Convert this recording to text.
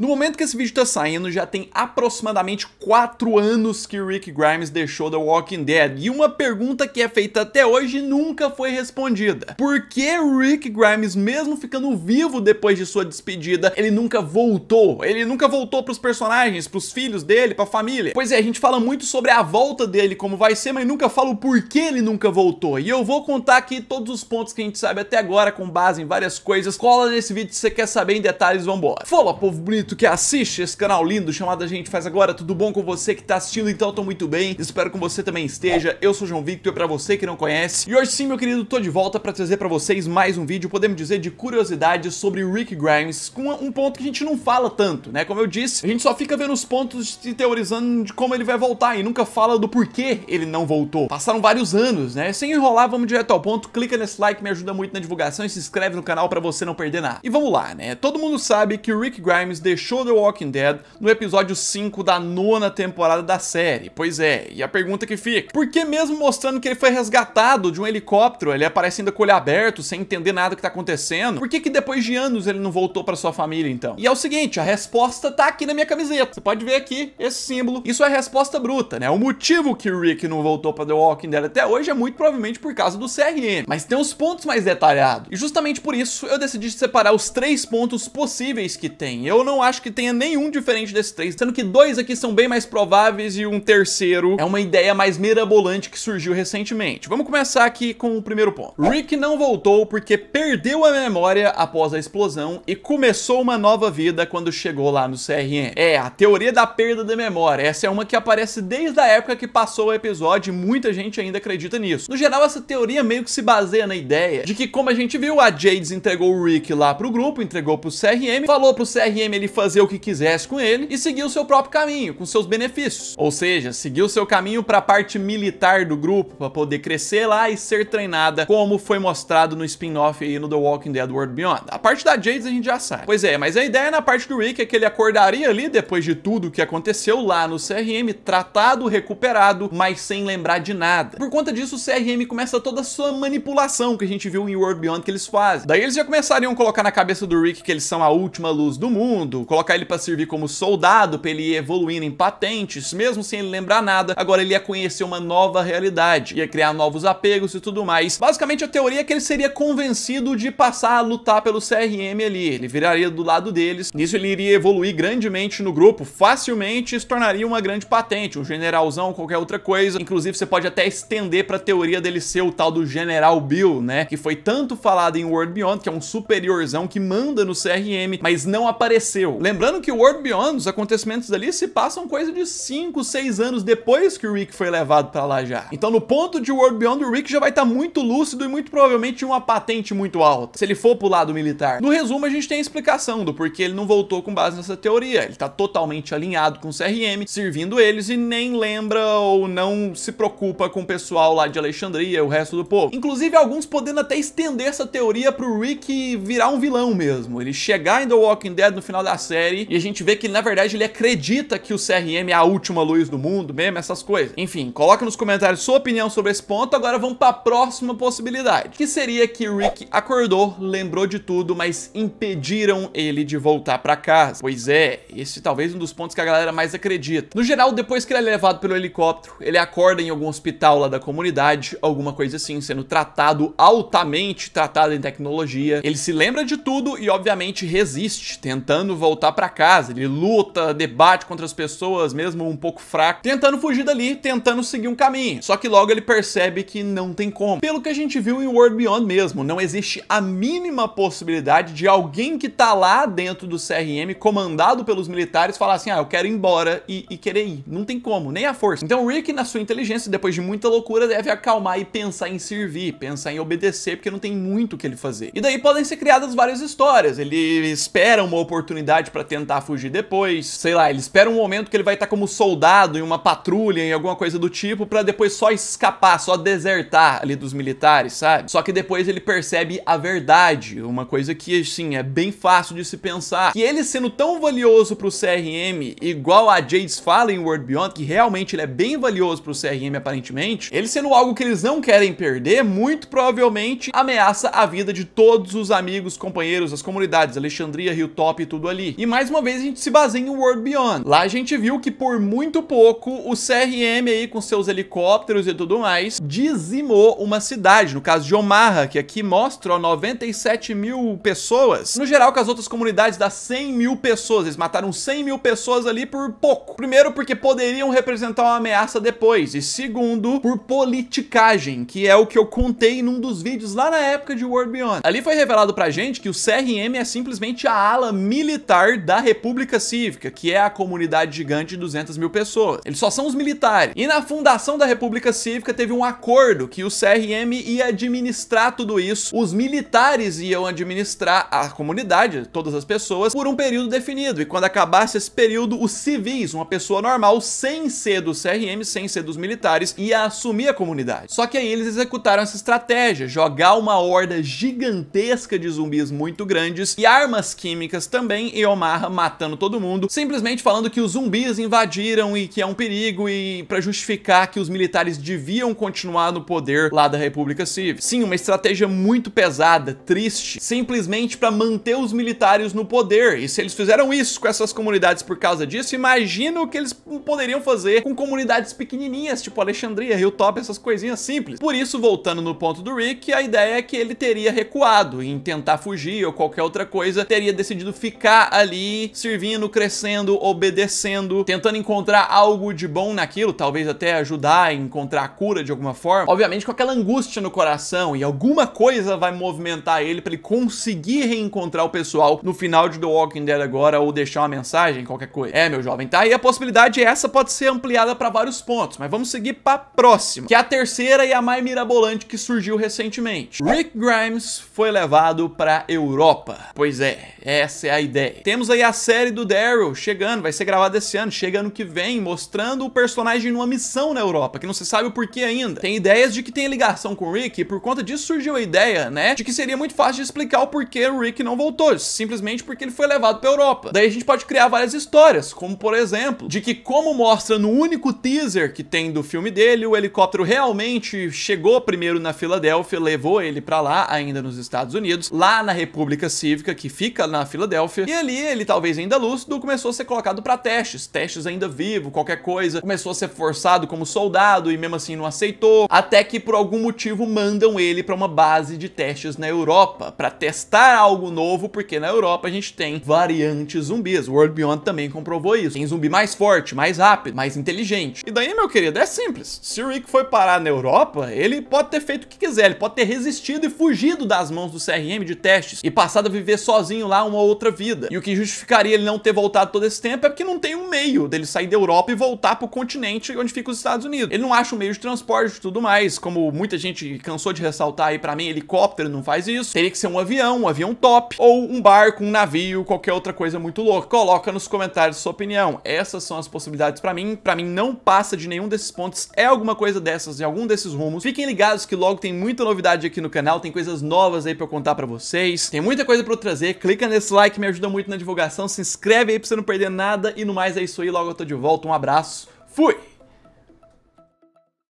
No momento que esse vídeo tá saindo, já tem aproximadamente 4 anos que Rick Grimes deixou The Walking Dead, e uma pergunta que é feita até hoje nunca foi respondida. Por que Rick Grimes, mesmo ficando vivo depois de sua despedida, ele nunca voltou? Ele nunca voltou pros personagens, pros filhos dele, pra família? Pois é, a gente fala muito sobre a volta dele, como vai ser, mas nunca fala o porquê ele nunca voltou. E eu vou contar aqui todos os pontos que a gente sabe até agora, com base em várias coisas. Cola nesse vídeo se você quer saber em detalhes, vambora. Fala, povo bonito! muito que assiste esse canal lindo chamado A Gente Faz Agora. Tudo bom com você que tá assistindo? Então tô muito bem. Espero que você também esteja. Eu sou o João Victor, para você que não conhece. E hoje sim, meu querido, tô de volta para trazer para vocês mais um vídeo, podemos dizer, de curiosidades sobre Rick Grimes, com um ponto que a gente não fala tanto, né? Como eu disse, a gente só fica vendo os pontos e teorizando de como ele vai voltar e nunca fala do porquê ele não voltou. Passaram vários anos, né? Sem enrolar, vamos direto ao ponto. Clica nesse like, me ajuda muito na divulgação e se inscreve no canal para você não perder nada. E vamos lá, né? Todo mundo sabe que o Rick Grimes deixou deixou The Walking Dead no episódio 5 da nona temporada da série. Pois é, e a pergunta que fica, por que mesmo mostrando que ele foi resgatado de um helicóptero, ele aparece ainda com o olho aberto, sem entender nada que tá acontecendo, por que que depois de anos ele não voltou para sua família então? E é o seguinte, a resposta tá aqui na minha camiseta, você pode ver aqui esse símbolo, isso é resposta bruta, né? O motivo que o Rick não voltou para The Walking Dead até hoje é muito provavelmente por causa do CRM, mas tem uns pontos mais detalhados, e justamente por isso eu decidi separar os três pontos possíveis que tem, eu não não acho que tenha nenhum diferente desses três, sendo que dois aqui são bem mais prováveis e um terceiro é uma ideia mais mirabolante que surgiu recentemente. Vamos começar aqui com o primeiro ponto. Rick não voltou porque perdeu a memória após a explosão e começou uma nova vida quando chegou lá no CRM. É, a teoria da perda da memória. Essa é uma que aparece desde a época que passou o episódio e muita gente ainda acredita nisso. No geral, essa teoria meio que se baseia na ideia de que, como a gente viu, a Jades entregou o Rick lá pro grupo, entregou pro CRM, falou pro CRM ele fazer o que quisesse com ele e seguir o seu próprio caminho, com seus benefícios. Ou seja, seguir o seu caminho para a parte militar do grupo, para poder crescer lá e ser treinada, como foi mostrado no spin-off aí no The Walking Dead World Beyond. A parte da Jade a gente já sabe. Pois é, mas a ideia na parte do Rick é que ele acordaria ali depois de tudo o que aconteceu lá no CRM, tratado, recuperado, mas sem lembrar de nada. Por conta disso, o CRM começa toda a sua manipulação que a gente viu em World Beyond que eles fazem. Daí eles já começariam a colocar na cabeça do Rick que eles são a última luz do mundo, colocar ele para servir como soldado, para ele ir evoluindo em patentes, mesmo sem ele lembrar nada, agora ele ia conhecer uma nova realidade, ia criar novos apegos e tudo mais. Basicamente a teoria é que ele seria convencido de passar a lutar pelo CRM ali, ele viraria do lado deles, nisso ele iria evoluir grandemente no grupo, facilmente se tornaria uma grande patente, um generalzão, qualquer outra coisa, inclusive você pode até estender para a teoria dele ser o tal do General Bill, né, que foi tanto falado em World Beyond, que é um superiorzão que manda no CRM, mas não apareceu Lembrando que o World Beyond, os acontecimentos ali se passam coisa de 5, 6 anos depois que o Rick foi levado para lá já. Então no ponto de World Beyond, o Rick já vai estar tá muito lúcido e muito provavelmente uma patente muito alta, se ele for pro lado militar. No resumo, a gente tem a explicação do porquê ele não voltou com base nessa teoria. Ele tá totalmente alinhado com o CRM, servindo eles e nem lembra ou não se preocupa com o pessoal lá de Alexandria e o resto do povo. Inclusive, alguns podendo até estender essa teoria pro Rick virar um vilão mesmo. Ele chegar em The Walking Dead no final da série e a gente vê que na verdade ele acredita que o CRM é a última luz do mundo mesmo, essas coisas. Enfim, coloca nos comentários sua opinião sobre esse ponto. Agora vamos para a próxima possibilidade, que seria que Rick acordou, lembrou de tudo, mas impediram ele de voltar para casa. Pois é, esse talvez um dos pontos que a galera mais acredita. No geral, depois que ele é levado pelo helicóptero, ele acorda em algum hospital lá da comunidade, alguma coisa assim, sendo tratado altamente tratado em tecnologia. Ele se lembra de tudo e obviamente resiste, tentando voltar voltar para casa. Ele luta, debate contra as pessoas, mesmo um pouco fraco, tentando fugir dali, tentando seguir um caminho. Só que logo ele percebe que não tem como. Pelo que a gente viu em World Beyond mesmo, não existe a mínima possibilidade de alguém que tá lá dentro do CRM, comandado pelos militares, falar assim, ah, eu quero ir embora e, e querer ir. Não tem como, nem a força. Então o Rick, na sua inteligência, depois de muita loucura, deve acalmar e pensar em servir, pensar em obedecer, porque não tem muito o que ele fazer. E daí podem ser criadas várias histórias. Ele espera uma oportunidade cidade para tentar fugir depois. Sei lá, ele espera um momento que ele vai estar tá como soldado em uma patrulha, em alguma coisa do tipo, para depois só escapar, só desertar ali dos militares, sabe? Só que depois ele percebe a verdade, uma coisa que, assim, é bem fácil de se pensar. Que ele sendo tão valioso pro CRM, igual a Jades fala em World Beyond, que realmente ele é bem valioso pro CRM aparentemente, ele sendo algo que eles não querem perder, muito provavelmente ameaça a vida de todos os amigos, companheiros, as comunidades, Alexandria, Rio Top e tudo ali. E mais uma vez a gente se baseia em World Beyond. Lá a gente viu que por muito pouco o CRM aí com seus helicópteros e tudo mais dizimou uma cidade, no caso de Omaha, que aqui mostra ó, 97 mil pessoas. No geral, com as outras comunidades dá 100 mil pessoas. Eles mataram 100 mil pessoas ali por pouco. Primeiro, porque poderiam representar uma ameaça depois. E segundo, por politicagem, que é o que eu contei num dos vídeos lá na época de World Beyond. Ali foi revelado pra gente que o CRM é simplesmente a ala militar militar da República Cívica, que é a comunidade gigante de 200 mil pessoas. Eles só são os militares. E na fundação da República Cívica teve um acordo que o CRM ia administrar tudo isso. Os militares iam administrar a comunidade, todas as pessoas, por um período definido. E quando acabasse esse período, os civis, uma pessoa normal, sem ser do CRM, sem ser dos militares, ia assumir a comunidade. Só que aí eles executaram essa estratégia, jogar uma horda gigantesca de zumbis muito grandes e armas químicas também e matando todo mundo, simplesmente falando que os zumbis invadiram e que é um perigo e para justificar que os militares deviam continuar no poder lá da República Civil. Sim, uma estratégia muito pesada, triste, simplesmente para manter os militares no poder. E se eles fizeram isso com essas comunidades por causa disso, imagina o que eles poderiam fazer com comunidades pequenininhas, tipo Alexandria, Rio Top, essas coisinhas simples. Por isso, voltando no ponto do Rick, a ideia é que ele teria recuado em tentar fugir ou qualquer outra coisa, teria decidido ficar ali servindo, crescendo, obedecendo, tentando encontrar algo de bom naquilo, talvez até ajudar a encontrar a cura de alguma forma. Obviamente com aquela angústia no coração e alguma coisa vai movimentar ele para ele conseguir reencontrar o pessoal no final de The Walking Dead agora ou deixar uma mensagem, qualquer coisa. É, meu jovem, tá? E a possibilidade essa pode ser ampliada para vários pontos, mas vamos seguir para próxima, que é a terceira e a mais mirabolante que surgiu recentemente. Rick Grimes foi levado para Europa. Pois é, essa é a ideia. Temos aí a série do Daryl chegando, vai ser gravada esse ano, chega ano que vem, mostrando o personagem numa missão na Europa, que não se sabe o porquê ainda. Tem ideias de que tem ligação com o Rick e por conta disso surgiu a ideia, né, de que seria muito fácil de explicar o porquê o Rick não voltou, simplesmente porque ele foi levado pra Europa. Daí a gente pode criar várias histórias, como por exemplo, de que como mostra no único teaser que tem do filme dele, o helicóptero realmente chegou primeiro na Filadélfia, levou ele para lá, ainda nos Estados Unidos, lá na República Cívica, que fica na Filadélfia, e ali ali, ele talvez ainda lúcido, começou a ser colocado para testes, testes ainda vivo, qualquer coisa, começou a ser forçado como soldado e mesmo assim não aceitou, até que por algum motivo mandam ele para uma base de testes na Europa, para testar algo novo, porque na Europa a gente tem variantes zumbis, World Beyond também comprovou isso, tem zumbi mais forte, mais rápido, mais inteligente. E daí, meu querido, é simples, se o Rick foi parar na Europa, ele pode ter feito o que quiser, ele pode ter resistido e fugido das mãos do CRM de testes e passado a viver sozinho lá uma outra vida. E o que justificaria ele não ter voltado todo esse tempo é porque não tem um meio dele sair da Europa e voltar pro continente onde fica os Estados Unidos. Ele não acha um meio de transporte e tudo mais, como muita gente cansou de ressaltar aí para mim, helicóptero não faz isso. Teria que ser um avião, um avião top, ou um barco, um navio, qualquer outra coisa muito louca. Coloca nos comentários sua opinião. Essas são as possibilidades para mim. Para mim não passa de nenhum desses pontos. É alguma coisa dessas, em algum desses rumos. Fiquem ligados que logo tem muita novidade aqui no canal, tem coisas novas aí para eu contar para vocês. Tem muita coisa para eu trazer. Clica nesse like, me ajuda muito na divulgação, se inscreve aí pra você não perder nada. E no mais é isso aí, logo eu tô de volta. Um abraço, fui!